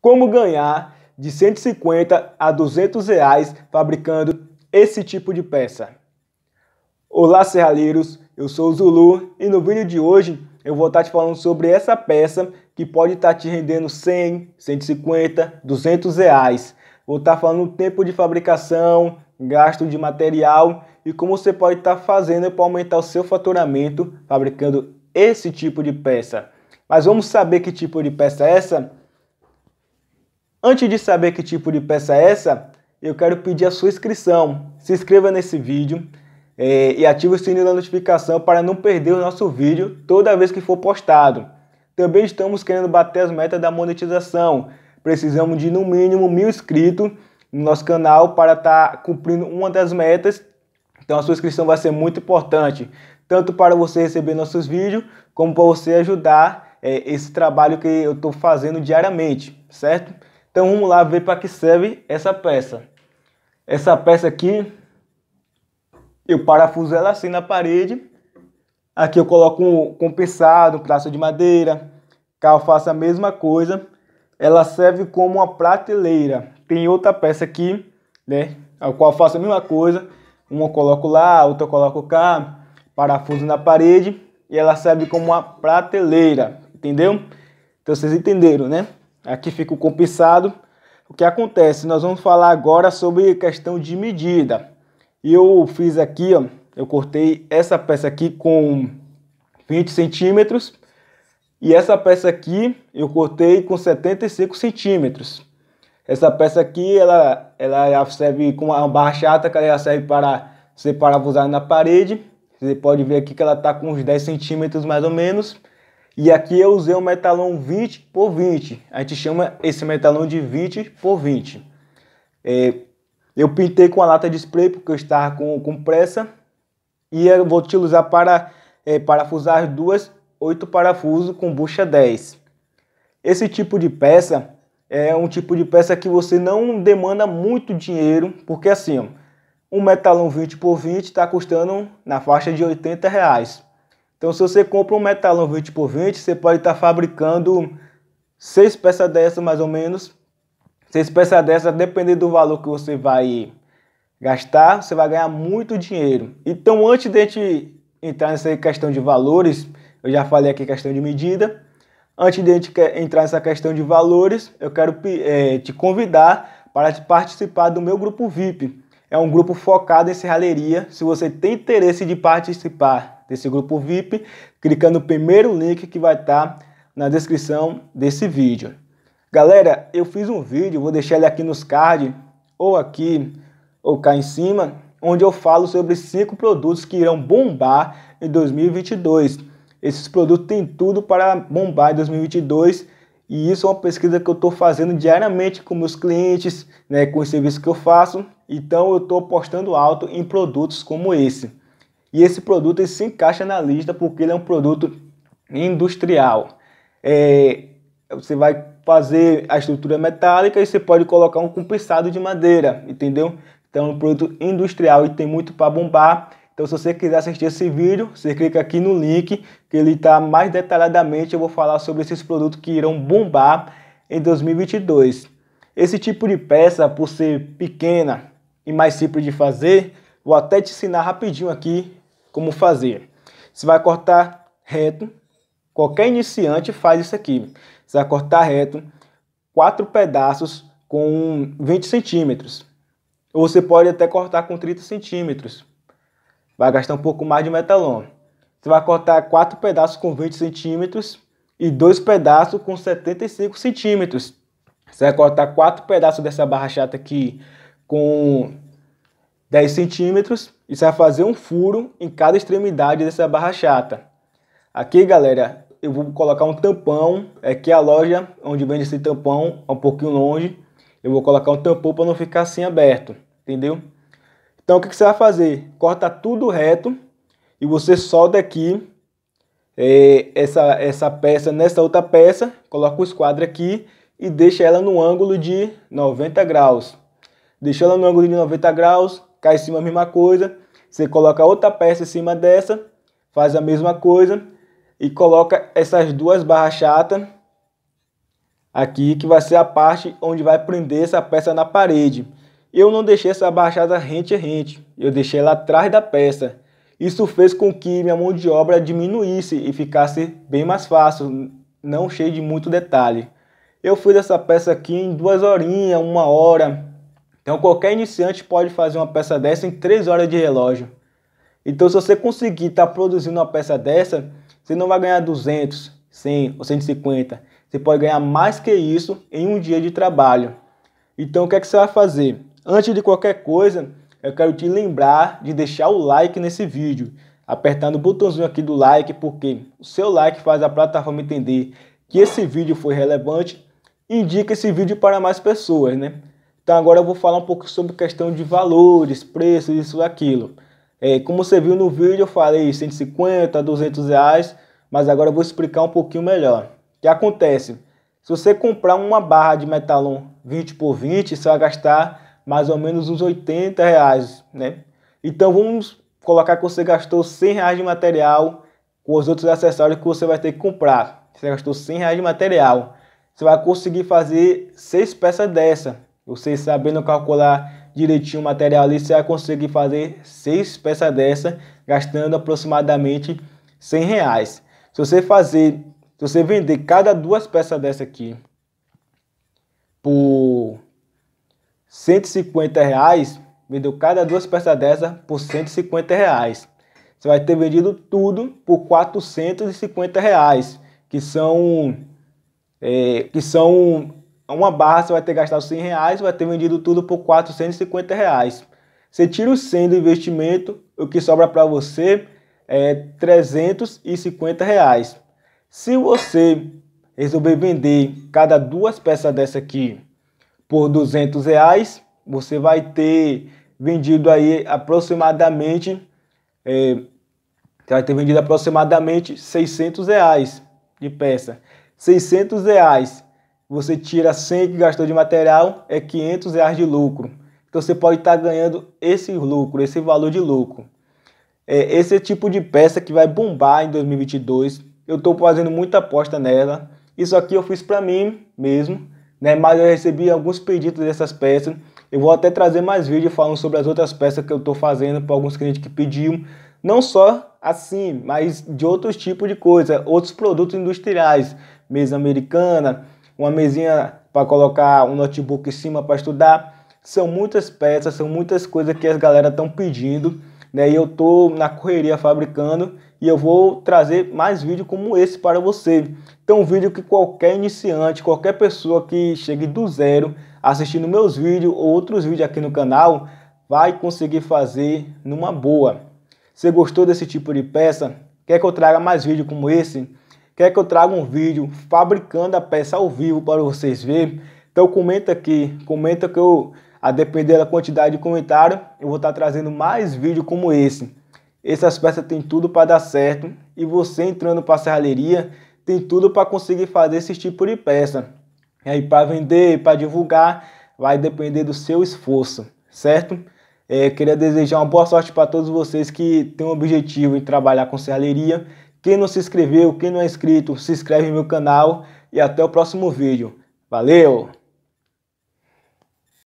como ganhar de 150 a 200 reais fabricando esse tipo de peça. Olá serralheiros, eu sou o Zulu e no vídeo de hoje eu vou estar te falando sobre essa peça que pode estar te rendendo 100, 150, 200 reais. Vou estar falando o tempo de fabricação, gasto de material e como você pode estar fazendo para aumentar o seu faturamento fabricando esse tipo de peça. Mas vamos saber que tipo de peça é essa? Antes de saber que tipo de peça é essa, eu quero pedir a sua inscrição. Se inscreva nesse vídeo é, e ative o sininho da notificação para não perder o nosso vídeo toda vez que for postado. Também estamos querendo bater as metas da monetização. Precisamos de no mínimo mil inscritos no nosso canal para estar tá cumprindo uma das metas. Então a sua inscrição vai ser muito importante, tanto para você receber nossos vídeos, como para você ajudar é, esse trabalho que eu estou fazendo diariamente, certo? Então vamos lá ver para que serve essa peça. Essa peça aqui, eu parafuso ela assim na parede. Aqui eu coloco um compensado, um pedaço de madeira. Cá eu faço a mesma coisa. Ela serve como uma prateleira. Tem outra peça aqui, né? A qual eu faço a mesma coisa. Uma eu coloco lá, outra eu coloco cá. Parafuso na parede. E ela serve como uma prateleira. Entendeu? Então vocês entenderam, né? Aqui fica o compensado. O que acontece? Nós vamos falar agora sobre questão de medida. eu fiz aqui, ó, eu cortei essa peça aqui com 20 centímetros e essa peça aqui eu cortei com 75 centímetros. Essa peça aqui, ela, ela serve com uma barra chata, que ela serve para ser parafusada na parede. Você pode ver aqui que ela está com uns 10 centímetros mais ou menos. E aqui eu usei um metalon 20 por 20. A gente chama esse metalon de 20 por 20. É, eu pintei com a lata de spray porque eu estava com, com pressa. E eu vou utilizar para é, parafusar duas 8 parafusos com bucha 10. Esse tipo de peça é um tipo de peça que você não demanda muito dinheiro, porque assim, um metalão 20 por 20 está custando na faixa de 80 reais. Então, se você compra um metalão 20 por 20, você pode estar tá fabricando seis peças dessas, mais ou menos. Seis peças dessas, dependendo do valor que você vai gastar, você vai ganhar muito dinheiro. Então, antes de a gente entrar nessa questão de valores, eu já falei aqui questão de medida. Antes de a gente entrar nessa questão de valores, eu quero é, te convidar para participar do meu grupo VIP. É um grupo focado em serralheria. Se você tem interesse de participar desse grupo VIP, clicando no primeiro link que vai estar tá na descrição desse vídeo. Galera, eu fiz um vídeo, vou deixar ele aqui nos cards, ou aqui, ou cá em cima, onde eu falo sobre cinco produtos que irão bombar em 2022. Esses produtos têm tudo para bombar em 2022 e isso é uma pesquisa que eu estou fazendo diariamente com meus clientes, né, com os serviços que eu faço. Então eu estou apostando alto em produtos como esse. E esse produto se encaixa na lista porque ele é um produto industrial. É, você vai fazer a estrutura metálica e você pode colocar um compensado de madeira, entendeu? Então é um produto industrial e tem muito para bombar. Então se você quiser assistir esse vídeo, você clica aqui no link que ele está mais detalhadamente. Eu vou falar sobre esses produtos que irão bombar em 2022. Esse tipo de peça, por ser pequena e mais simples de fazer, vou até te ensinar rapidinho aqui como fazer. Você vai cortar reto, qualquer iniciante faz isso aqui. Você vai cortar reto quatro pedaços com 20 centímetros. Ou você pode até cortar com 30 centímetros. Vai gastar um pouco mais de metalon. Você vai cortar quatro pedaços com 20 centímetros e dois pedaços com 75 centímetros. Você vai cortar quatro pedaços dessa barra chata aqui com 10 centímetros e você vai fazer um furo em cada extremidade dessa barra chata. Aqui, galera, eu vou colocar um tampão. Aqui é a loja onde vende esse tampão, é um pouquinho longe. Eu vou colocar um tampão para não ficar assim aberto, entendeu? Então, o que, que você vai fazer? Corta tudo reto e você solda aqui é, essa, essa peça nessa outra peça, coloca o esquadro aqui e deixa ela no ângulo de 90 graus. Deixa ela no ângulo de 90 graus, cai em cima a mesma coisa. Você coloca outra peça em cima dessa, faz a mesma coisa e coloca essas duas barras chatas aqui, que vai ser a parte onde vai prender essa peça na parede. Eu não deixei essa barra chata rente rente, eu deixei ela atrás da peça. Isso fez com que minha mão de obra diminuísse e ficasse bem mais fácil, não cheio de muito detalhe. Eu fiz essa peça aqui em duas horinhas, uma hora, então qualquer iniciante pode fazer uma peça dessa em 3 horas de relógio. Então se você conseguir estar tá produzindo uma peça dessa, você não vai ganhar 200, 100 ou 150. Você pode ganhar mais que isso em um dia de trabalho. Então o que, é que você vai fazer? Antes de qualquer coisa, eu quero te lembrar de deixar o like nesse vídeo, apertando o botãozinho aqui do like, porque o seu like faz a plataforma entender que esse vídeo foi relevante e indica esse vídeo para mais pessoas, né? Então agora eu vou falar um pouco sobre questão de valores, preços, isso e aquilo. É, como você viu no vídeo, eu falei 150, 200 reais, mas agora eu vou explicar um pouquinho melhor. O que acontece? Se você comprar uma barra de metalon 20 por 20, você vai gastar mais ou menos uns 80 reais, né? Então vamos colocar que você gastou 100 reais de material com os outros acessórios que você vai ter que comprar. Você gastou 100 reais de material. Você vai conseguir fazer seis peças dessa. Você sabendo calcular direitinho o material ali, você vai conseguir fazer seis peças dessa, gastando aproximadamente 100 reais. Se você fazer, se você vender cada duas peças dessa aqui por 150 reais, vendeu cada duas peças dessa por 150 reais. Você vai ter vendido tudo por 450 reais, que são é, que são uma barra você vai ter gastado 100 reais, vai ter vendido tudo por 450 reais. Você tira o 100 do investimento, o que sobra para você é 350 reais. Se você resolver vender cada duas peças dessa aqui por 200 reais, você vai ter vendido aí aproximadamente é, você vai ter vendido aproximadamente 600 reais de peça. 600 reais você tira 100 que gastou de material, é 500 reais de lucro. Então você pode estar tá ganhando esse lucro, esse valor de lucro. É esse tipo de peça que vai bombar em 2022. Eu estou fazendo muita aposta nela. Isso aqui eu fiz para mim mesmo, né? mas eu recebi alguns pedidos dessas peças. Eu vou até trazer mais vídeos falando sobre as outras peças que eu estou fazendo para alguns clientes que pediam. Não só assim, mas de outros tipos de coisa, outros produtos industriais, mesa americana, uma mesinha para colocar um notebook em cima para estudar. São muitas peças, são muitas coisas que as galera estão pedindo, né? E eu tô na correria fabricando e eu vou trazer mais vídeo como esse para você. Então, um vídeo que qualquer iniciante, qualquer pessoa que chegue do zero assistindo meus vídeos ou outros vídeos aqui no canal, vai conseguir fazer numa boa. Você gostou desse tipo de peça? Quer que eu traga mais vídeo como esse? Quer que eu traga um vídeo fabricando a peça ao vivo para vocês verem? Então comenta aqui, comenta que eu, a depender da quantidade de comentário, eu vou estar trazendo mais vídeo como esse. Essas peças têm tudo para dar certo e você entrando para a serralheria tem tudo para conseguir fazer esse tipo de peça. E aí para vender, para divulgar, vai depender do seu esforço, certo? É, queria desejar uma boa sorte para todos vocês que têm o objetivo de trabalhar com serralheria quem não se inscreveu, quem não é inscrito, se inscreve no meu canal e até o próximo vídeo. Valeu!